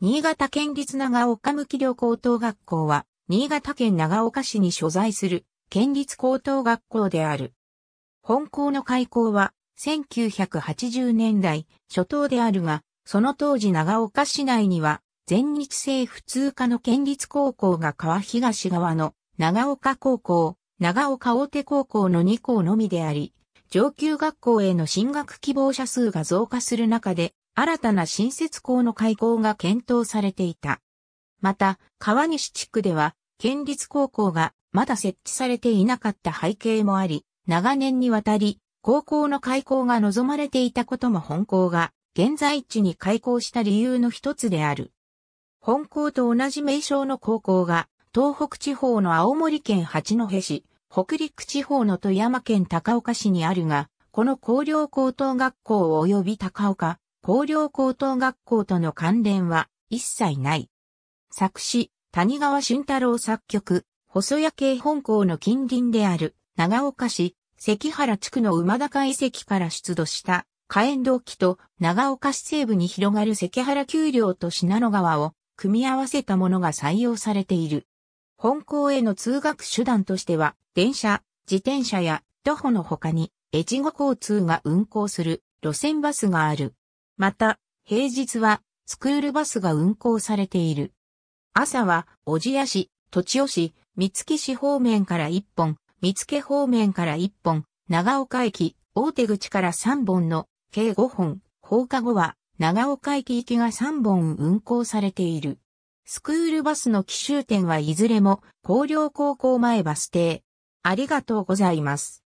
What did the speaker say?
新潟県立長岡向両高等学校は、新潟県長岡市に所在する県立高等学校である。本校の開校は、1980年代初頭であるが、その当時長岡市内には、全日制普通科の県立高校が川東側の長岡高校、長岡大手高校の2校のみであり、上級学校への進学希望者数が増加する中で、新たな新設校の開校が検討されていた。また、川西地区では、県立高校がまだ設置されていなかった背景もあり、長年にわたり、高校の開校が望まれていたことも本校が、現在地に開校した理由の一つである。本校と同じ名称の高校が、東北地方の青森県八戸市、北陸地方の富山県高岡市にあるが、この工陵高等学校及び高岡高陵高等学校との関連は一切ない。作詞、谷川俊太郎作曲、細谷系本校の近隣である長岡市、関原地区の馬高遺跡から出土した火炎動機と長岡市西部に広がる関原丘陵と信濃川を組み合わせたものが採用されている。本校への通学手段としては、電車、自転車や徒歩の他に、越後交通が運行する路線バスがある。また、平日はスクールバスが運行されている。朝は、小千谷市、栃尾市、三月市方面から1本、三月方面から1本、長岡駅、大手口から3本の、計5本、放課後は、長岡駅行きが3本運行されている。スクールバスの奇襲点はいずれも、高陵高校前バス停。ありがとうございます。